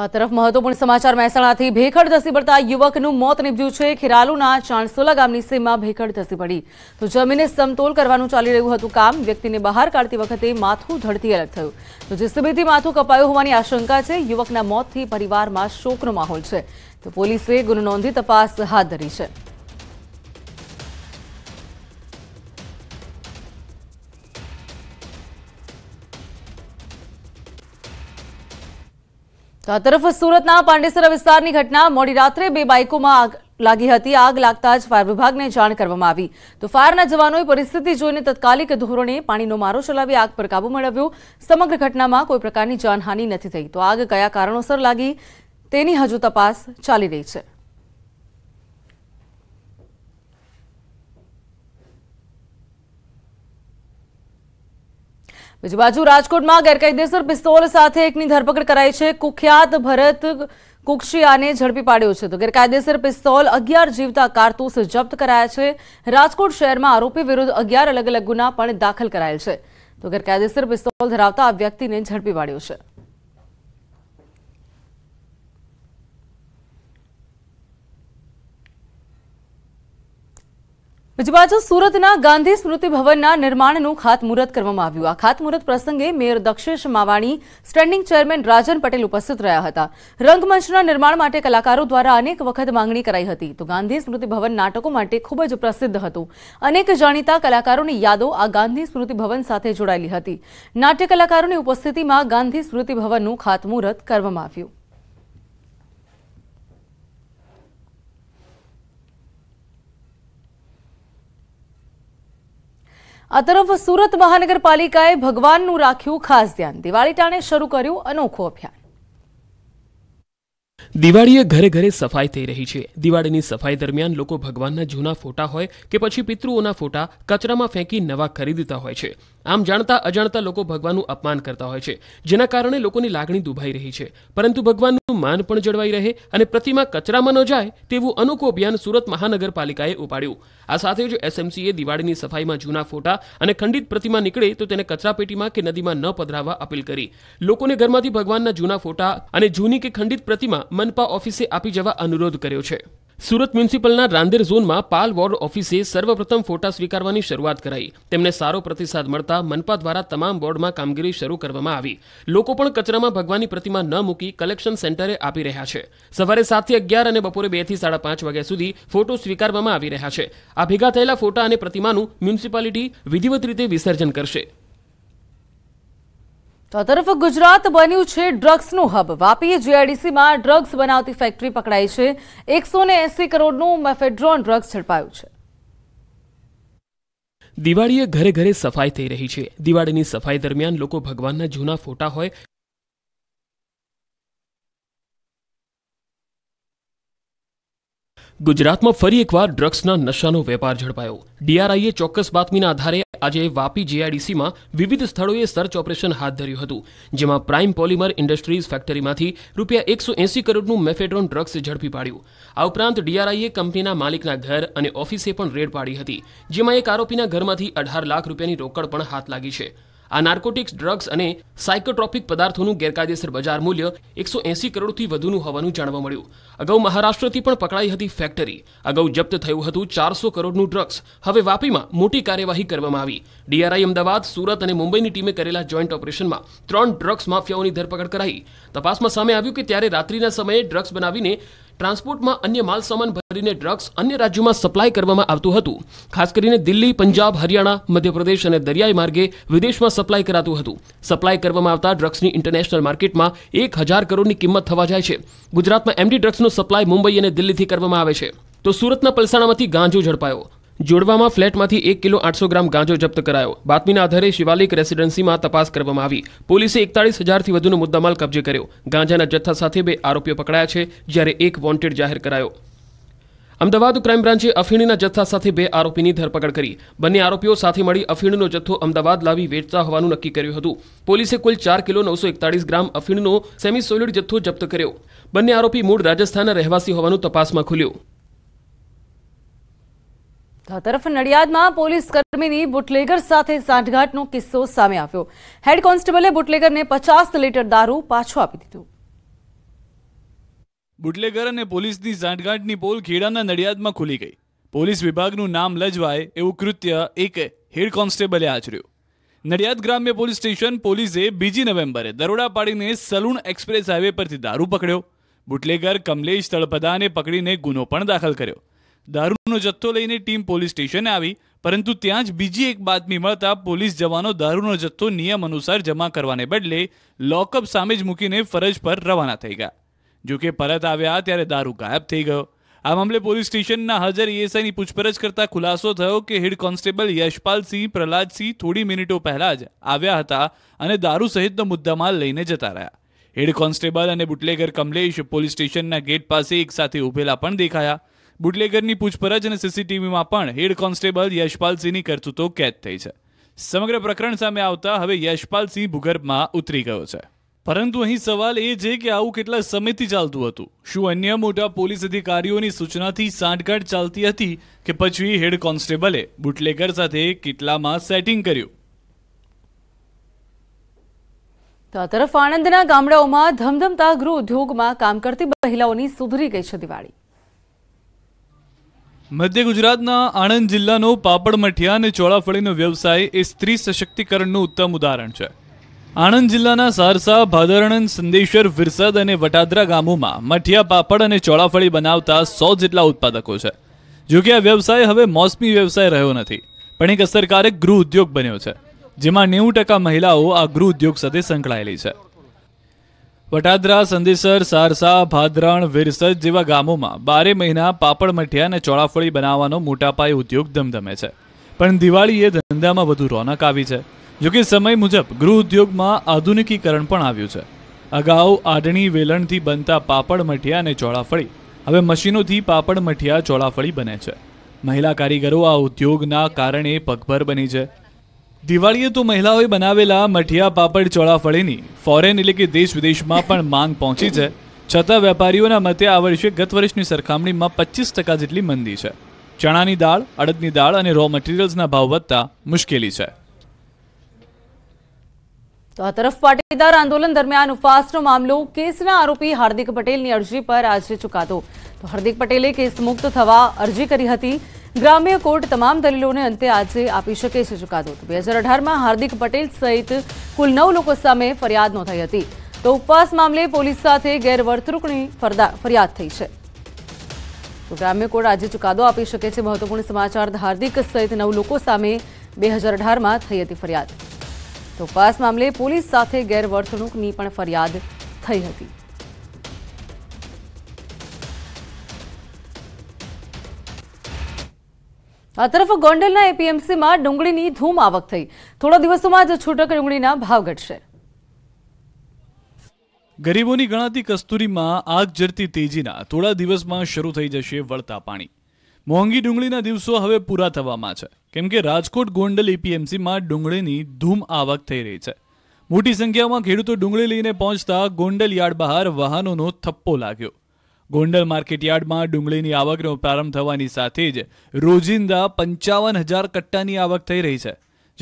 આ તરફ મહત્વપૂર્ણ સમાચાર મહેસાણાથી ભેખડ ધસી પડતા યુવકનું મોત નીપજ્યું છે ખેરાલુના ચાણસોલા ગામની સીમમાં ભેખડ ધસી પડી તો જમીને સમતોલ કરવાનું ચાલી રહ્યું હતું કામ વ્યક્તિને બહાર કાઢતી વખતે માથું ધડથી અલગ થયું તો જીસીબીથી માથું કપાયું હોવાની આશંકા છે યુવકના મોતથી પરિવારમાં શોકનો માહોલ છે તો પોલીસે ગુનો નોંધી તપાસ હાથ ધરી છે તો આ તરફ સુરતના પાંડેસરા વિસ્તારની ઘટના મોડી રાત્રે બે બાઇકોમાં આગ લાગી હતી આગ લાગતા જ ફાયર વિભાગને જાણ કરવામાં આવી તો ફાયરના જવાનોએ પરિસ્થિતિ જોઈને તત્કાલિક ધોરણે પાણીનો મારો ચલાવી આગ પર કાબુ મેળવ્યો સમગ્ર ઘટનામાં કોઈ પ્રકારની જાનહાનિ નથી થઈ તો આગ કયા કારણોસર લાગી તેની હજુ તપાસ ચાલી રહી છે બીજી બાજુ રાજકોટમાં ગેરકાયદેસર પિસ્તોલ સાથે એકની ધરપકડ કરાઈ છે કુખ્યાત ભરત કુક્ષિયાને ઝડપી પાડ્યો છે તો ગેરકાયદેસર પિસ્તોલ અગિયાર જીવતા કારતૂસ જપ્ત કરાયા છે રાજકોટ શહેરમાં આરોપી વિરુદ્ધ અગિયાર અલગ અલગ ગુના પણ દાખલ કરાયેલ છે તો ગેરકાયદેસર પિસ્તોલ ધરાવતા આ વ્યક્તિને ઝડપી પાડ્યો છે બીજી બાજુ સુરતના ગાંધી સ્મૃતિ ભવનના નિર્માણનું ખાતમુહૂર્ત કરવામાં આવ્યું આ ખાતમુહૂર્ત પ્રસંગે mayor Dakshesh Mavani standing chairman Rajan Patel ઉપસ્થિત રહ્યા હતા રંગમંચના નિર્માણ માટે કલાકારો દ્વારા અનેક વખત માંગણી કરાઈ હતી તો ગાંધી સ્મૃતિ ભવન નાટકો માટે ખૂબ જ પ્રસિદ્ધ હતું અનેક જાણીતા કલાકારોની યાદો આ ગાંધી સ્મૃતિ ભવન સાથે જોડાયેલી હતી નાટ્ય કલાકારોની ઉપસ્થિતિમાં ગાંધી સ્મૃતિ ભવનનું ખાતમુહૂર્ત કરવામાં આવ્યું આ તરફ સુરત મહાનગરપાલિકાએ ભગવાનનું રાખ્યું ખાસ ધ્યાન દિવાળી ટાણે શરૂ કર્યું અનોખું અભિયાન દિવાળીએ ઘરે ઘરે સફાઈ થઈ રહી છે દિવાળીની સફાઈ દરમિયાન લોકો ભગવાનના જૂના ફોટા હોય કે પછી પિતૃઓના ફોટા કચરામાં ફેંકી નવા ખરીદતા હોય છે આમ જાણતા અજાણતા લોકો ભગવાનનું અપમાન કરતા હોય છે જેના કારણે લોકોની લાગણી દુભાઈ રહી છે પરંતુ ભગવાનનું માન પણ જળવાઈ રહે અને પ્રતિમા કચરામાં ન જાય તેવું અનોખું અભિયાન સુરત મહાનગરપાલિકાએ ઉપાડ્યું આ સાથે જ એસએમસીએ દિવાળીની સફાઈમાં જૂના ફોટા અને ખંડિત પ્રતિમા નીકળે તો તેને કચરાપેટીમાં કે નદીમાં ન પધરાવવા અપીલ કરી લોકોને ઘરમાંથી ભગવાનના જૂના ફોટા અને જૂની કે ખંડિત પ્રતિમા મનપા ઓફિસે આપી જવા અનુરોધ કર્યો છે સુરત મ્યુનિસિપલના રાંદેર ઝોનમાં પાલ વોર્ડ ઓફિસે સર્વપ્રથમ ફોટા સ્વીકારવાની શરૂઆત કરાઈ તેમને સારો પ્રતિસાદ મળતા મનપા દ્વારા તમામ વોર્ડમાં કામગીરી શરૂ કરવામાં આવી લોકો પણ કચરામાં ભગવાનની પ્રતિમા ન મૂકી કલેક્શન સેન્ટરે આપી રહ્યા છે સવારે સાતથી અગિયાર અને બપોરે બેથી સાડા પાંચ વાગ્યા સુધી ફોટો સ્વીકારવામાં આવી રહ્યા છે આ ભેગા થયેલા ફોટા અને પ્રતિમાનું મ્યુનિસિપાલિટી વિધિવત રીતે વિસર્જન કરશે તો તરફ ગુજરાત બન્યું છે ડ્રગ્સનું હબ વાપી જીઆઈડીસીમાં ડ્રગ્સ બનાવતી ફેક્ટરી પકડાઈ છે એકસો ને એસી કરોડનું મેફેડ્રોન ડ્રગ્સ ઝડપાયું છે દિવાળીએ ઘરે ઘરે સફાઈ થઈ રહી છે દિવાળીની સફાઈ દરમિયાન લોકો ભગવાનના જૂના ફોટા હોય ગુજરાતમાં ફરી એકવાર ડ્રગ્સના નશાનો વેપાર ઝડપાયો ડીઆરઆઈએ ચોક્કસ બાતમીના આધારે આજે વાપી જીઆઈડીસીમાં વિવિધ સ્થળોએ સર્ચ ઓપરેશન હાથ ધર્યું હતું જેમાં પ્રાઇમ પોલિમર ઇન્ડસ્ટ્રીઝ ફેક્ટરીમાંથી રૂપિયા એકસો એંસી કરોડનું મેફેડ્રોન ડ્રગ્સ ઝડપી પાડ્યું આ ઉપરાંત ડીઆરઆઈએ કંપનીના માલિકના ઘર અને ઓફિસે પણ રેડ પાડી હતી જેમાં એક આરોપીના ઘરમાંથી અઢાર લાખ રૂપિયાની રોકડ પણ હાથ લાગી છે આ નાર્કોટિક્સ ડ્રગ્સ અને સાયકોટ્રોપિક પદાર્થોનું ગેરકાયદેસર બજાર મૂલ્ય એકસો એંસી કરોડથી વધુનું હોવાનું જાણવા મળ્યું અગાઉ મહારાષ્ટ્રથી પણ પકડાઈ હતી ફેક્ટરી અગાઉ જપ્ત થયું હતું ચારસો કરોડનું ડ્રગ્સ હવે વાપીમાં મોટી કાર્યવાહી કરવામાં આવી ડીઆરઆઈ અમદાવાદ સુરત અને મુંબઈની ટીમે કરેલા જોઈન્ટ ઓપરેશનમાં ત્રણ ડ્રગ્સ માફિયાઓની ધરપકડ કરાઈ તપાસમાં સામે આવ્યું કે ત્યારે રાત્રિના સમયે ડ્રગ્સ બનાવીને ટ્રાન્સપોર્ટમાં અન્ય માલ સામાન ભરીને ડ્રગ્સ અન્ય રાજ્યોમાં સપ્લાય કરવામાં આવતું હતું ખાસ કરીને દિલ્હી પંજાબ હરિયાણા મધ્યપ્રદેશ અને દરિયાઈ માર્ગે વિદેશમાં સપ્લાય કરાતું હતું સપ્લાય કરવામાં આવતા ડ્રગ્સની ઇન્ટરનેશનલ માર્કેટમાં એક હજાર કરોડની કિંમત થવા જાય છે ગુજરાતમાં એમડી ડ્રગ્સનો સપ્લાય મુંબઈ અને દિલ્હીથી કરવામાં આવે છે તો સુરતના પલસાણામાંથી ગાંજો ઝડપાયો જોડવામાં ફ્લેટમાંથી એક કિલો આઠસો ગ્રામ ગાંજો જપ્ત કરાયો બાતમીના આધારે શિવાલિક રેસીડન્સીમાં તપાસ કરવામાં આવી પોલીસે એકતાળીસ હજારથી વધુનો મુદ્દામાલ કબજે કર્યો ગાંજાના જથ્થા સાથે બે આરોપીઓ પકડાયા છે જ્યારે એક વોન્ટેડ જાહેર કરાયો અમદાવાદ ક્રાઇમ બ્રાન્ચે અફીણના જથ્થા સાથે બે આરોપીની ધરપકડ કરી બંને આરોપીઓ સાથે મળી અફીણનો જથ્થો અમદાવાદ લાવી વેચતા હોવાનું નક્કી કર્યું હતું પોલીસે કુલ ચાર કિલો નવસો એકતાળીસ ગ્રામ અફીણનો સેમી સોલિડ જથ્થો જપ્ત કર્યો બંને આરોપી મૂળ રાજસ્થાનના રહેવાસી હોવાનું તપાસમાં ખુલ્યું તરફ નડિયાદમાં પોલીસ કર્મીની બુટલેગર સાથે સાંઠગાંઠનો કિસ્સો સામે આવ્યો હેડ કોન્સ્ટેબલે બુટલેગરને પચાસ લીટર દારૂ પાછો આપી દીધો બુટલેગર અને પોલીસની સાંઠગાંઠની પોલ ખેડાના નડિયાદમાં ખુલી ગઈ પોલીસ વિભાગનું નામ લજવાય એવું કૃત્ય એક હેડ કોન્સ્ટેબલે આચર્યું નડિયાદ ગ્રામ્ય પોલીસ સ્ટેશન પોલીસે બીજી નવેમ્બરે દરોડા પાડીને સલૂન એક્સપ્રેસ હાઈવે પરથી દારૂ પકડ્યો બુટલેગર કમલેશ તળપદાને પકડીને ગુનો પણ દાખલ કર્યો દારૂનો જથ્થો લઈને ટીમ પોલીસ સ્ટેશને આવી પરંતુ ત્યાં જ બીજી એક બાતમી મળતા પોલીસ જવાનો દારૂનો જથ્થો નિયમ અનુસાર જમા કરવાને બદલે લોકઅપ સામે જ મૂકીને ફરજ પર રવાના થઈ ગયા જો કે પરત આવ્યા ત્યારે દારૂ ગાયબ થઈ ગયો આ મામલે પોલીસ સ્ટેશનના હાજર એએસઆઈની પૂછપરછ કરતા ખુલાસો થયો કે હેડ કોન્સ્ટેબલ યશપાલસિંહ પ્રહલાદસિંહ થોડી મિનિટો પહેલા જ આવ્યા હતા અને દારૂ સહિતનો મુદ્દામાલ લઈને જતા રહ્યા હેડ કોન્સ્ટેબલ અને બુટલેગર કમલેશ પોલીસ સ્ટેશનના ગેટ પાસે એકસાથે ઉભેલા પણ દેખાયા બુટલેગરની પૂછપરછ અને સીસીટીવીમાં પણ હેડ કોન્સ્ટેબલ યશપાલસિંહની કરતૂતો કેદ થઈ છે સમગ્ર પ્રકરણ સામે આવતા હવે યશપાલસિંહ ભૂગર્ભમાં ઉતરી ગયો છે પરંતુ અહીં સવાલ એ છે કે આવું કેટલા સમયથી ચાલતું હતું શું અન્ય મોટા પોલીસ અધિકારીઓની સૂચનાથી સાંઠગાંઠ ચાલતી હતી કે પછી હેડ કોન્સ્ટેબલે બુટલેગર સાથે કેટલામાં સેટિંગ કર્યું તો આ તરફ આણંદના ગામડાઓમાં ધમધમતા ગૃહ ઉદ્યોગમાં કામ કરતી મહિલાઓની સુધરી ગઈ છે દિવાળી મધ્ય ગુજરાતના આણંદ જિલ્લાનો પાપડ મઠિયા અને ચોળાફળીનો વ્યવસાય એ સ્ત્રી સશક્તિકરણનું ઉત્તમ ઉદાહરણ છે આણંદ જિલ્લાના સારસા ભાદરણન સંદેશર વિરસદ અને વટાદરા ગામોમાં મઠિયા પાપડ અને ચોળાફળી બનાવતા સો જેટલા ઉત્પાદકો છે જોકે આ વ્યવસાય હવે મોસમી વ્યવસાય રહ્યો નથી પણ એક અસરકારક ગૃહ ઉદ્યોગ બન્યો છે જેમાં નેવું ટકા મહિલાઓ આ ગૃહ ઉદ્યોગ સાથે સંકળાયેલી છે વટાદરા સંધિસર સારસા ભાદરણ વિરસદ જેવા ગામોમાં બારે મહિના પાપડ મઠિયા અને ચોળાફળી બનાવવાનો મોટાપાય ઉદ્યોગ ધમધમે છે પણ દિવાળીએ ધંધામાં વધુ રોનક આવી છે જોકે સમય મુજબ ગૃહ ઉદ્યોગમાં આધુનિકીકરણ પણ આવ્યું છે અગાઉ આડણી વેલણથી બનતા પાપડ મઠિયા અને ચોળાફળી હવે મશીનોથી પાપડ મઠિયા ચોળાફળી બને છે મહિલા કારીગરો આ ઉદ્યોગના કારણે પગભર બની છે દિવાળીએ તો મહિલાઓએ બનાવેલા મઠિયા પાપડ ચોળાફળીની ફોરેન એટલે કે દેશ વિદેશમાં પણ માંગ પહોંચી છે છતાં વેપારીઓના મતે આ વર્ષે ગત વર્ષની સરખામણીમાં પચીસ ટકા જેટલી મંદી છે ચણાની દાળ અડદની દાળ અને રો મટીરિયલ્સના ભાવ વધતા મુશ્કેલી છે તો આ તરફ પાટીદાર આંદોલન દરમિયાન ઉપવાસનો મામલો કેસના આરોપી હાર્દિક પટેલની અરજી પર આજે ચુકાદો તો હાર્દિક પટેલે કેસ મુક્ત થવા અરજી કરી હતી ગ્રામ્ય કોર્ટ તમામ દલીલોને અંતે આજે આપી શકે છે ચુકાદો તો બે હજાર અઢારમાં હાર્દિક પટેલ સહિત કુલ નવ લોકો સામે ફરિયાદ નોંધાઈ હતી તો ઉપવાસ મામલે પોલીસ સાથે ગેરવર્તણૂકની ફરિયાદ થઈ છે તો ગ્રામ્ય કોર્ટ આજે ચુકાદો આપી શકે છે મહત્વપૂર્ણ સમાચાર હાર્દિક સહિત નવ લોકો સામે બે હજાર અઢારમાં થઈ હતી ફરિયાદ તપાસ મામલે પોલીસ સાથે ગેરવર્તણૂકની પણ ફરિયાદ થઈ હતી આ તરફ ગોંડલના એપીએમસીમાં ડુંગળીની ધૂમ આવક થઈ થોડા દિવસોમાં જ છૂટક ડુંગળીના ભાવ ઘટશે ગરીબોની ગણાતી કસ્તુરીમાં આગ જરતી તેજીના થોડા દિવસમાં શરૂ થઈ જશે વળતા પાણી મોંઘી ડુંગળીના દિવસો હવે પૂરા થવામાં છે કેમ કે રાજકોટ ગોંડલ એપીએમસીમાં ડુંગળીની ધૂમ આવક થઈ રહી છે મોટી સંખ્યામાં ખેડૂતો ડુંગળી લઈને પહોંચતા ગોંડલ યાર્ડ બહાર વાહનોનો થપ્પો લાગ્યો ગોંડલ માર્કેટ યાર્ડમાં ડુંગળીની આવકનો પ્રારંભ થવાની સાથે જ રોજિંદા પંચાવન હજાર કટ્ટાની આવક થઈ રહી છે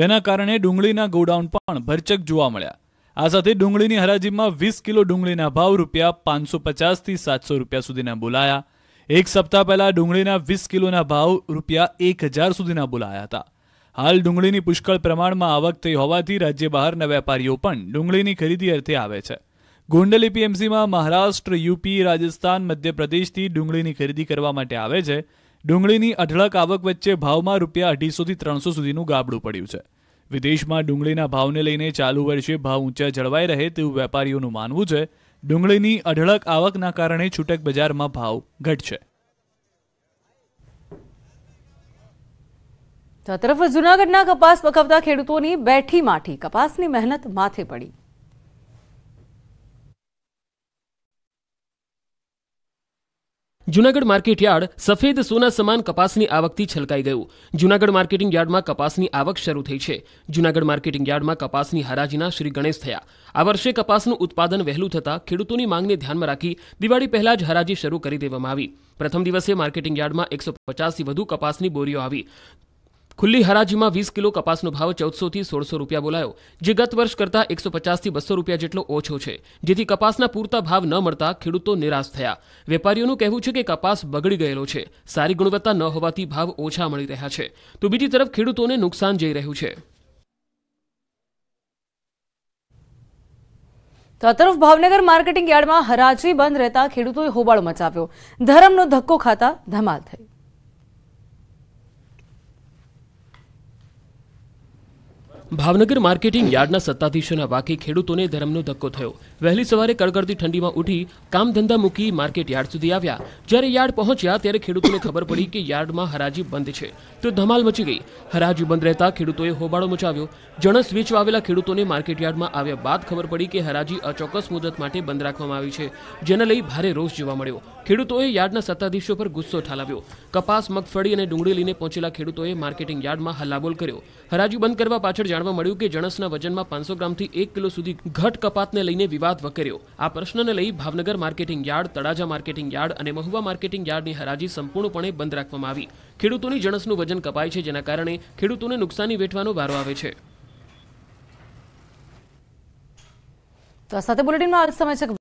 જેના કારણે ડુંગળીના ગોડાઉન પણ ભરચક જોવા મળ્યા આ સાથે ડુંગળીની હરાજીમાં વીસ કિલો ડુંગળીના ભાવ રૂપિયા પાંચસો પચાસથી સાતસો રૂપિયા સુધીના બોલાયા એક સપ્તાહ પહેલાં ડુંગળીના વીસ કિલોના ભાવ રૂપિયા એક હજાર સુધીના બોલાયા હતા હાલ ડુંગળીની પુષ્કળ પ્રમાણમાં આવક થઈ હોવાથી રાજ્ય બહારના વેપારીઓ પણ ડુંગળીની ખરીદી અર્થે આવે છે ગોંડલ એપીએમસીમાં મહારાષ્ટ્ર યુપી રાજસ્થાન મધ્યપ્રદેશથી ડુંગળીની ખરીદી કરવા માટે આવે છે ડુંગળીની અઢળક આવક વચ્ચે ભાવમાં રૂપિયા અઢીસોથી ત્રણસો સુધીનું ગાબડું પડ્યું છે વિદેશમાં ડુંગળીના ભાવને લઈને ચાલુ વર્ષે ભાવ ઊંચા જળવાઈ રહે તેવું વેપારીઓનું માનવું છે ડુંગળીની અઢળક આવકના કારણે છૂટક બજારમાં ભાવ ઘટશે તો તરફ જૂનાગઢના કપાસ પકવતા ખેડૂતોની બેઠી માઠી કપાસની મહેનત માથે પડી જૂનાગઢ માર્કેટ યાર્ડ સફેદ સોના સમાન કપાસની આવકથી છલકાઈ ગયું જૂનાગઢ માર્કેટિંગ યાર્ડમાં કપાસની આવક શરૂ થઈ છે જૂનાગઢ માર્કેટિંગ યાર્ડમાં કપાસની હરાજીના શ્રી ગણેશ થયા આ વર્ષે કપાસનું ઉત્પાદન વહેલું થતાં ખેડૂતોની માંગને ધ્યાનમાં રાખી દિવાળી પહેલા જ હરાજી શરૂ કરી દેવામાં આવી પ્રથમ દિવસે માર્કેટિંગ યાર્ડમાં એકસો પચાસથી વધુ કપાસની બોરીઓ આવી ખુલ્લી હરાજીમાં વીસ કિલો કપાસનો ભાવ ચૌદસોથી સોળસો રૂપિયા બોલાયો જે ગત વર્ષ કરતાં એકસો પચાસથી બસો રૂપિયા જેટલો ઓછો છે જેથી કપાસના પૂરતા ભાવ ન મળતા ખેડૂતો નિરાશ થયા વેપારીઓનું કહેવું છે કે કપાસ બગડી ગયેલો છે સારી ગુણવત્તા ન હોવાથી ભાવ ઓછા મળી રહ્યા છે તો બીજી તરફ ખેડૂતોને નુકસાન જઈ રહ્યું છે તો આ તરફ ભાવનગર માર્કેટિંગ યાર્ડમાં હરાજી બંધ રહેતા ખેડૂતોએ હોબાળો મચાવ્યો ધરમનો ધક્કો ખાતા ધમાલ થઈ ભાવનગર માર્કેટિંગ યાર્ડના સત્તાધીશોના વાકે ખેડૂતોને ધરમનો ધક્કો થયો વહેલી સવારે કડકડતી ઠંડીમાં ઉઠી કામ ધંધા મૂકી માર્કેટ યાર્ડ સુધી આવ્યા જ્યારે યાર્ડ પહોંચ્યા ત્યારે ખેડૂતોને ખબર પડી કે યાર્ડમાં હરાજી બંધ છે તો ધમાલ મચી ગઈ હરાજી બંધ રહેતા ખેડૂતોએ હોબાળો મચાવ્યો જણસ વેચવા આવેલા ખેડૂતોને માર્કેટ યાર્ડમાં આવ્યા બાદ ખબર પડી કે હરાજી અચોક્કસ મુદત માટે બંધ રાખવામાં આવી છે જેને લઈ ભારે રોષ જોવા મળ્યો ખેડૂતોએ યાર્ડના સત્તાધીશો પર ગુસ્સો ઠાલવ્યો કપાસ મગફળી અને ડુંગળી લઈને પહોંચેલા ખેડૂતોએ માર્કેટિંગ યાર્ડમાં હલ્લાબોલ કર્યો હરાજી બંધ કરવા પાછળ જાણ જાણવા મળ્યું કે જણસના વજનમાં પાંચસો ગ્રામથી એક કિલો સુધી ઘટ કપાતને લઈને વિવાદ વકર્યો આ પ્રશ્નને લઈ Bhavnagar marketing yard Talaja marketing yard અને મહુવા માર્કેટિંગ યાર્ડની હરાજી સંપૂર્ણપણે બંધ રાખવામાં આવી ખેડૂતોની જણસનું વજન કપાય છે જેના કારણે ખેડૂતોને નુકસાની વેઠવાનો વારો આવે છે તો સાથે બુલેટિનમાં સમય છે